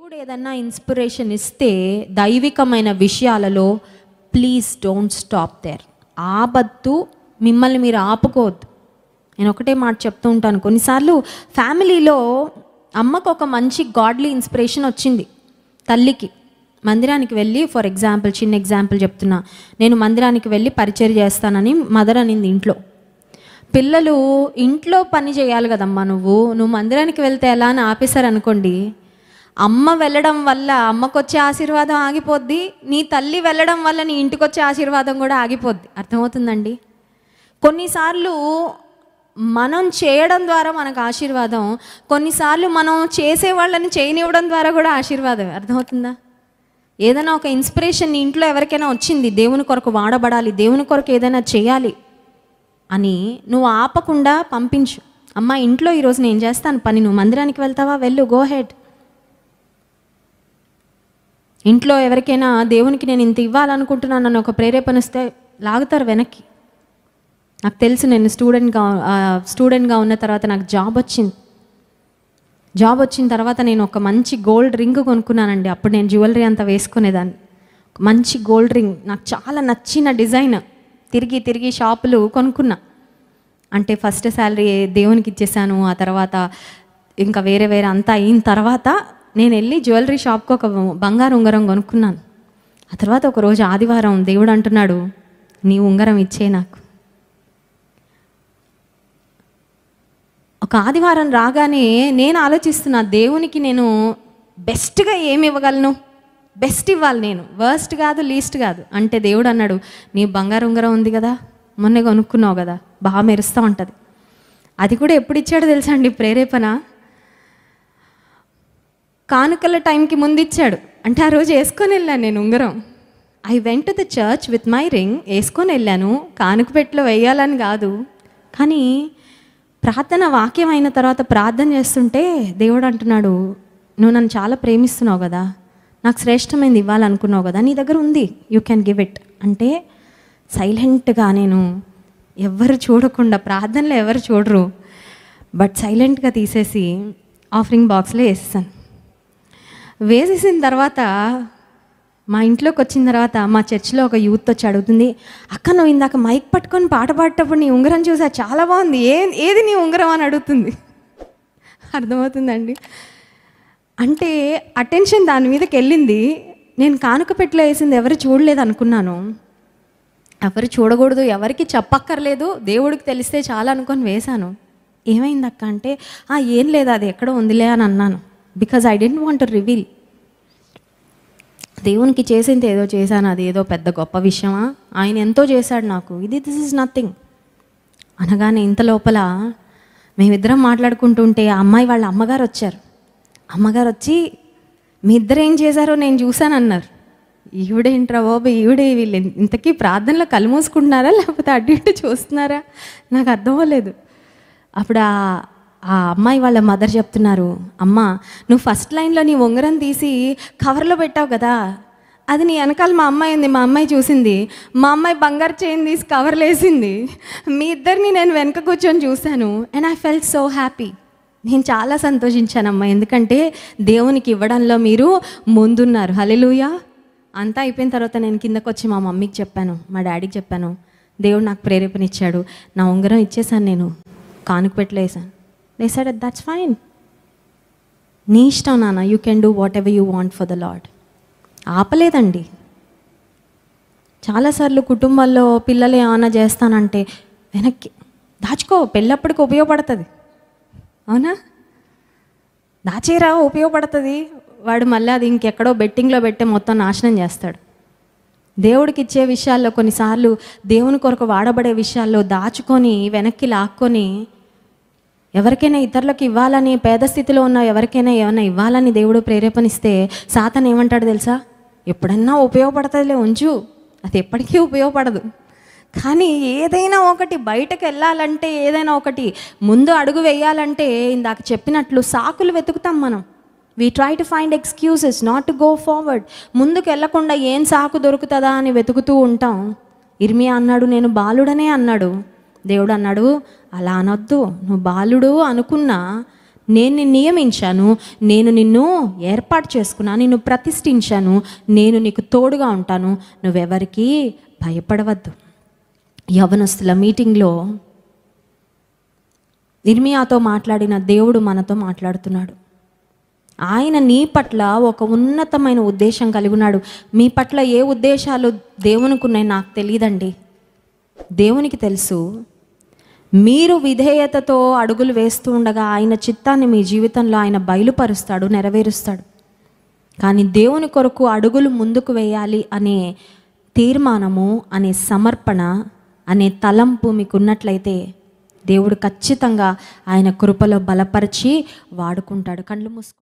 దేవుడు ఏదన్నా ఇన్స్పిరేషన్ ఇస్తే దైవికమైన విషయాలలో ప్లీజ్ డోంట్ స్టాప్ దేర్ ఆపద్దు మిమ్మల్ని మీరు ఆపుకోవద్దు నేను ఒకటే మాట చెప్తూ ఉంటాను కొన్నిసార్లు ఫ్యామిలీలో అమ్మకు ఒక మంచి గాడ్లీ ఇన్స్పిరేషన్ వచ్చింది తల్లికి మందిరానికి వెళ్ళి ఫర్ ఎగ్జాంపుల్ చిన్న ఎగ్జాంపుల్ చెప్తున్నా నేను మందిరానికి వెళ్ళి పరిచయం చేస్తానని మదర్ అనింది ఇంట్లో పిల్లలు ఇంట్లో పని చేయాలి కదమ్మా నువ్వు నువ్వు మందిరానికి వెళ్తే ఎలా అని ఆపేశారనుకోండి అమ్మ వెళ్ళడం వల్ల అమ్మకొచ్చే ఆశీర్వాదం ఆగిపోద్ది నీ తల్లి వెళ్ళడం వల్ల నీ ఇంటికొచ్చే ఆశీర్వాదం కూడా ఆగిపోద్ది అర్థమవుతుందండి కొన్నిసార్లు మనం చేయడం ద్వారా మనకు ఆశీర్వాదం కొన్నిసార్లు మనం చేసే వాళ్ళని చేయనివ్వడం ద్వారా కూడా ఆశీర్వాదం అర్థమవుతుందా ఏదైనా ఒక ఇన్స్పిరేషన్ ఇంట్లో ఎవరికైనా వచ్చింది దేవుని కొరకు వాడబడాలి దేవుని కొరకు ఏదైనా చేయాలి అని నువ్వు ఆపకుండా పంపించు అమ్మ ఇంట్లో ఈరోజు నేను చేస్తాను పని నువ్వు మందిరానికి వెళ్తావా వెళ్ళు గో హెడ్ ఇంట్లో ఎవరికైనా దేవునికి నేను ఇంత ఇవ్వాలనుకుంటున్నాను అని ఒక ప్రేరేపణ ఇస్తే లాగుతారు వెనక్కి నాకు తెలుసు నేను స్టూడెంట్గా స్టూడెంట్గా ఉన్న తర్వాత నాకు జాబ్ వచ్చింది జాబ్ వచ్చిన తర్వాత నేను ఒక మంచి గోల్డ్ రింగ్ కొనుక్కున్నానండి అప్పుడు నేను జ్యువెలరీ అంతా వేసుకునేదాన్ని మంచి గోల్డ్ రింగ్ నాకు చాలా నచ్చిన డిజైన్ తిరిగి తిరిగి షాపులు కొనుక్కున్నా అంటే ఫస్ట్ శాలరీ దేవునికి ఇచ్చేసాను ఆ తర్వాత ఇంకా వేరే వేరే అంతా అయిన తర్వాత నేను వెళ్ళి జ్యువెలరీ షాప్కి ఒక బంగారు ఉంగరం కొనుక్కున్నాను ఆ తర్వాత ఒకరోజు ఆదివారం దేవుడు అంటున్నాడు నీ ఉంగరం ఇచ్చే నాకు ఒక ఆదివారం రాగానే నేను ఆలోచిస్తున్నా దేవునికి నేను బెస్ట్గా ఏమి ఇవ్వగలను బెస్ట్ ఇవ్వాలి నేను వర్స్ట్ కాదు లీస్ట్ కాదు అంటే దేవుడు అన్నాడు నీ బంగారు ఉంగరం ఉంది కదా మొన్నే కొనుక్కున్నావు కదా బాగా మెరుస్తూ ఉంటుంది అది కూడా ఎప్పుడు ఇచ్చాడో తెలుసా అండి ప్రేరేపణ కానుకల టైంకి ముందు ఇచ్చాడు అంటే ఆ రోజు వేసుకొని వెళ్ళాను నేను ఉంగరం I went to the church with my ring వేసుకొని వెళ్ళాను కానుక పెట్టిలో వేయాలని కాదు కానీ ప్రార్థన వాక్యం అయిన తర్వాత ప్రార్థన చేస్తుంటే దేవుడు అంటున్నాడు నువ్వు నన్ను చాలా ప్రేమిస్తున్నావు కదా నాకు శ్రేష్టమైనది ఇవ్వాలనుకున్నావు కదా నీ దగ్గర ఉంది యూ క్యాన్ గివ్ ఇట్ అంటే సైలెంట్గా నేను ఎవరు చూడకుండా ప్రార్థనలో ఎవరు చూడరు బట్ సైలెంట్గా తీసేసి ఆఫరింగ్ బాక్స్లో వేసేసాను వేసేసిన తర్వాత మా ఇంట్లోకి వచ్చిన తర్వాత మా చర్చిలో ఒక యూత్ వచ్చి అడుగుతుంది అక్క నువ్వు ఇందాక మైక్ పట్టుకొని పాట పాడేటప్పుడు నీ ఉంగరం చూసా చాలా బాగుంది ఏ ఏది నీ ఉంగరం అని అడుగుతుంది అర్థమవుతుందండి అంటే అటెన్షన్ దాని మీదకి వెళ్ళింది నేను కానుక పెట్టిలో వేసింది ఎవరు చూడలేదు అనుకున్నాను ఎవరు చూడకూడదు ఎవరికి చెప్పక్కర్లేదు దేవుడికి తెలిస్తే చాలా అనుకొని వేశాను ఏమైంది అక్క అంటే ఏం లేదు అది ఎక్కడో ఉందిలే అని అన్నాను because I didn't want reveal దేవునికి చేసింది ఏదో చేశాను అది ఏదో పెద్ద గొప్ప విషయమా ఆయన ఎంతో చేశాడు నాకు ఇది దిస్ ఇస్ నథింగ్ అనగానే ఇంత లోపల మేమిద్దరం మాట్లాడుకుంటుంటే ఆ అమ్మాయి వాళ్ళ అమ్మగారు వచ్చారు అమ్మగారు వచ్చి మీ ఇద్దరు ఏం చేశారో నేను చూశానన్నారు ఈవిడేంట్రా బాబు ఈవిడే వీళ్ళు ఇంతకీ ప్రార్థనలో కలుమూసుకుంటున్నారా లేకపోతే అటు ఇటు చూస్తున్నారా నాకు అర్థం అవ్వలేదు అప్పుడు ఆ అమ్మాయి వాళ్ళ మదర్ చెప్తున్నారు అమ్మ నువ్వు ఫస్ట్ లైన్లో నీ ఉంగరం తీసి కవర్లో పెట్టావు కదా అది నీ వెనకాల మా అమ్మాయి ఉంది మా అమ్మాయి చూసింది మా అమ్మాయి బంగారు చైన్ తీసి కవర్ లేసింది మీ ఇద్దరిని నేను వెనక కూర్చొని చూశాను and I fell so happy నేను చాలా సంతోషించానమ్మా ఎందుకంటే దేవునికి ఇవ్వడంలో మీరు ముందున్నారు హలెలుయా అంతా అయిపోయిన తర్వాత నేను కిందకు వచ్చి మా మమ్మీకి చెప్పాను మా డాడీకి చెప్పాను దేవుడు నాకు ప్రేరేపణ ఇచ్చాడు నా ఉంగరం ఇచ్చేసాను నేను కానుక పెట్టలేసాను దే సైడ్ దట్స్ ఫైన్ నీ ఇష్టం నాన్న you can do whatever you want for the lord ఆపలేదండి చాలాసార్లు కుటుంబాల్లో పిల్లలు ఏమైనా చేస్తానంటే వెనక్కి దాచుకో పెళ్ళప్పటికి ఉపయోగపడుతుంది అవునా దాచేరా ఉపయోగపడుతుంది వాడు మళ్ళీ అది ఇంకెక్కడో బెట్టింగ్లో పెట్టే మొత్తం నాశనం చేస్తాడు దేవుడికి ఇచ్చే విషయాల్లో కొన్నిసార్లు దేవుని కొరకు వాడబడే విషయాల్లో దాచుకొని వెనక్కి లాక్కొని ఎవరికైనా ఇతరులకు ఇవ్వాలని పేద స్థితిలో ఉన్న ఎవరికైనా ఏమైనా ఇవ్వాలని దేవుడు ప్రేరేపణిస్తే సాతన్ ఏమంటాడు తెలుసా ఎప్పుడన్నా ఉపయోగపడుతుందిలే ఉంచు అది ఎప్పటికీ ఉపయోగపడదు కానీ ఏదైనా ఒకటి బయటకు వెళ్ళాలంటే ఏదైనా ఒకటి ముందు అడుగు వేయాలంటే ఇందాక చెప్పినట్లు సాకులు వెతుకుతాం మనం we try to find excuses not to go forward ముందుకు వెళ్లకుండా ఏం సాకు దొరుకుతుందా అని వెతుకుతూ ఉంటాం ఇర్మియా అన్నాడు నేను బాలుడనే అన్నాడు దేవుడు అన్నాడు అలా అనొద్దు నువ్వు బాలుడు అనుకున్నా నేను నిన్ను నియమించాను నేను నిన్ను ఏర్పాటు చేసుకున్నా నిన్ను ప్రతిష్ఠించాను నేను నీకు తోడుగా ఉంటాను నువ్వెవరికి భయపడవద్దు యవనస్తుల మీటింగ్లో నిర్మియాతో మాట్లాడిన దేవుడు మనతో మాట్లాడుతున్నాడు ఆయన నీ పట్ల ఒక ఉన్నతమైన ఉద్దేశం కలిగి ఉన్నాడు మీ పట్ల ఏ ఉద్దేశాలు దేవునికి ఉన్నాయి నాకు తెలియదండి దేవునికి తెలుసు మీరు విధేయతతో అడుగులు వేస్తూ ఉండగా ఆయన చిత్తాన్ని మీ జీవితంలో ఆయన బయలుపరుస్తాడు నెరవేరుస్తాడు కానీ దేవుని కొరకు అడుగులు ముందుకు వేయాలి అనే తీర్మానము అనే సమర్పణ అనే తలంపు మీకున్నట్లయితే దేవుడు ఖచ్చితంగా ఆయన కృపలో బలపరిచి వాడుకుంటాడు కళ్ళు మూసుకు